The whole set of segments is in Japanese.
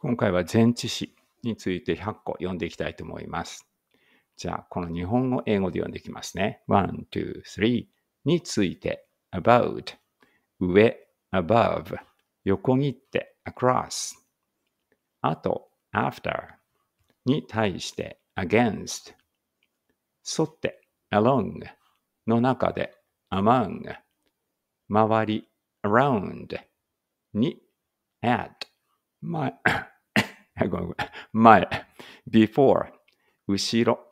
今回は前置詞について100個読んでいきたいと思います。じゃあ、この日本語、英語で読んでいきますね。1、2、3について、about、上、above、横切って、across。あと、after に対して、against。沿って、along の中で、among。周り、around に、at 前、ごめんごめん。前、before、後ろ、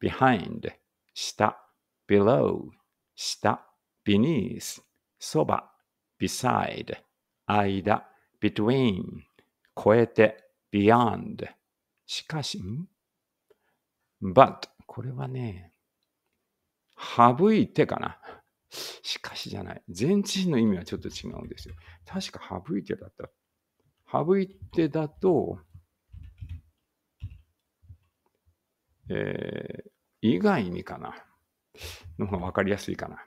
behind、下、below、下、beneath、そば、beside、間、between、超えて、beyond、しかし、ん but、これはね、省いてかな。しかしじゃない。前置詞の意味はちょっと違うんですよ。確か省いてだった省いてだと、えー、以外にかな。の方がわかりやすいかな。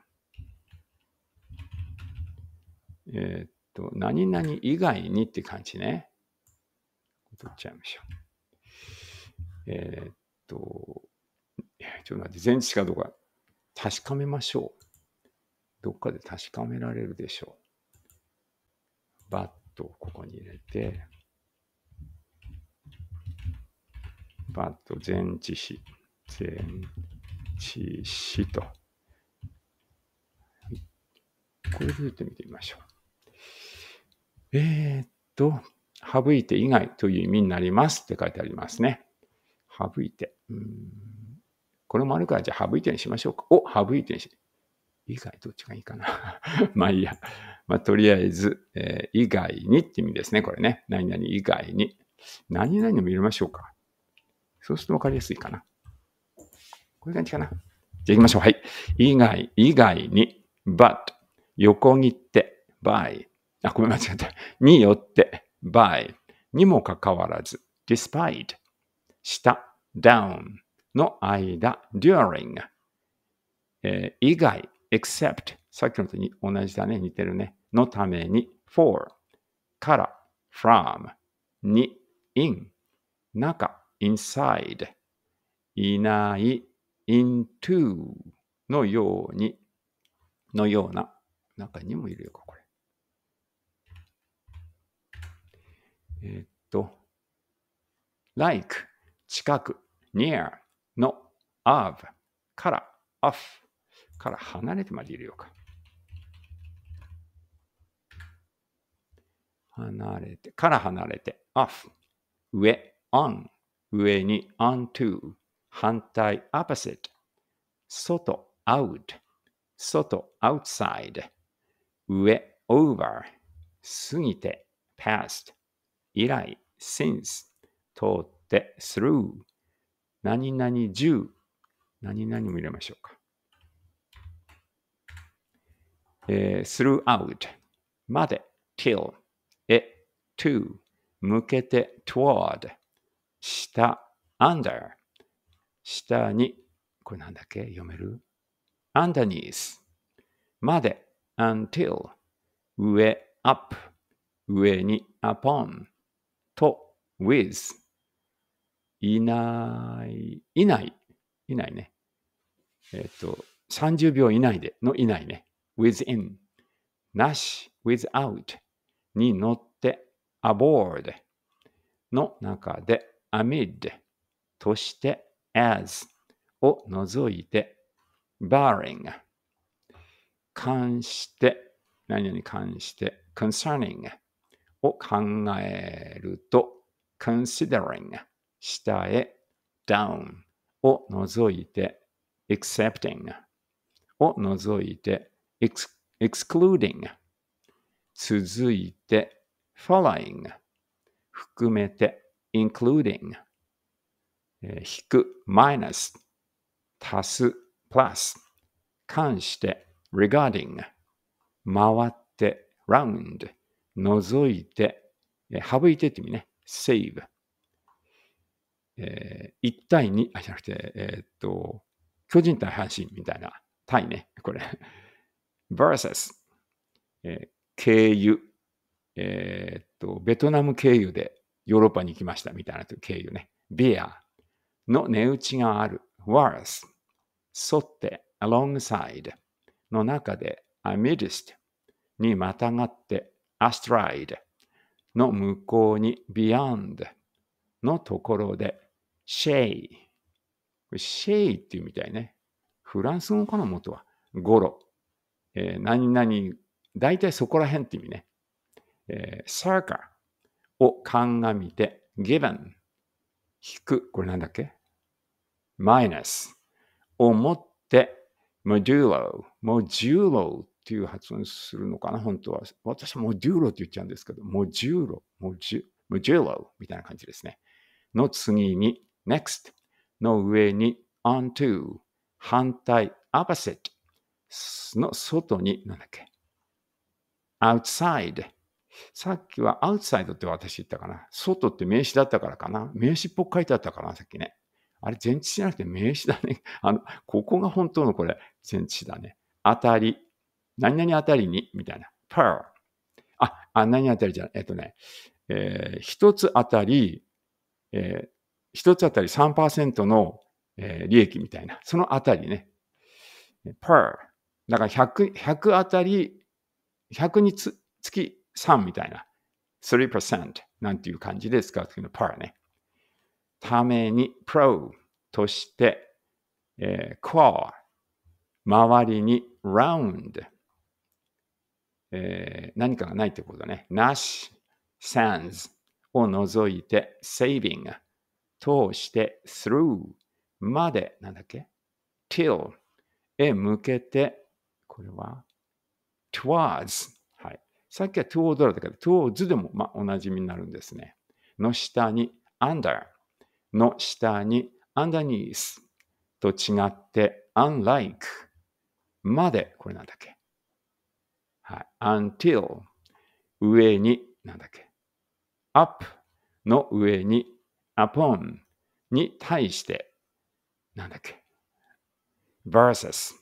えー、っと、何々以外にって感じね。取っちゃいましょう。えー、っと、ちょっと待って、前置かどうか確かめましょう。どっかで確かめられるでしょう。と、ここに入れて、バッと全知詞、全知詞と。これで打ってみてみましょう。えー、っと、省いて以外という意味になりますって書いてありますね。省いて。うんこれもあるから、じゃあ省いてにしましょうか。お、省いてにし以外どっちがいいかな。まあいいや。まあとりあえず、えー、以外にって意味ですね、これね。何々以外に。何々も入れましょうか。そうするとわかりやすいかな。こういう感じかな。じゃあ行きましょう。はい。以外、以外に、but、横切って、by。あ、ごめん、間違った。によって、by。にもかかわらず、despite。下、down の間、during。えー、以外、except さっきのと同じだね、似てるね。のために for から from に in 中 inside いない into のようにのような中にもいるよこれえー、っと like 近く near の of から off から離れてまでいるよか。離れて、から離れて、off、上、on、上に onto、反対、opposite、外、out、外、outside、上、over、過ぎて、past、以来、since、通って、through、何々10、何々も入れましょうか。えー、throughout まで till へ to 向けて toward 下 under 下にこれなんだっけ読める underneath まで until 上 up 上に upon と with いない、いない、いないね。えっ、ー、と、30秒以内でのいないね。within なし without に乗って aboard の中で amid として as を除いて barring 関して何々関して concerning を考えると considering 下へ down を除いて accepting を除いて excluding 続いて following 含めて including 引く minus 足す plus 関して regarding 回って round 除いて省いてって意味ね save えー、1対2、あ、じゃなくて、えー、っと、巨人対阪神みたいな、対ね、これ versus、えー、経由、えー、と、ベトナム経由でヨーロッパに行きましたみたいな経由ね。ビアの値打ちがある。was 沿って alongside の中で amidst にまたがって astride の向こうに beyond のところで shay シェイっていうみたいね。フランス語かな元は。ゴロ。えー、何々、大体そこら辺って意味ね。えー、c i r c を鑑みて、given、引く、これなんだっけ ?minus を持って、modulo、modulo っていう発音するのかな、本当は。私はモ d ュー o って言っちゃうんですけど、モジュー l モジュ d u l o みたいな感じですね。の次に、next の上に onto 反対 opposite の外に、なんだっけ、outside。さっきは outside って私言ったかな。外って名詞だったからかな。名詞っぽく書いてあったかな、さっきね。あれ、前置詞じゃなくて名詞だね。あの、ここが本当のこれ、前置詞だね。当たり。何々当たりに、みたいな。per。あ、あ、何々当たりじゃない。えっとね、えー、一つ当たり、えー、一つ当たり3%の、えー、利益みたいな。その当たりね。per。だから 100, 100あたり、100につき3みたいな、3%なんていう感じで使うときのパーね。ために pro として、えー、core 周りに round、えー、何かがないってことね。なし、sans を除いて saving 通して through までなんだっけ till へ向けてこれは towards。はい。さっきは toward だったけど、towards でも、まあ、おなじみになるんですね。の下に under。の下に underneath と違って unlike まで、これなんだっけはい。until 上に、なんだっけ up の上に upon に対して、なんだっけ versus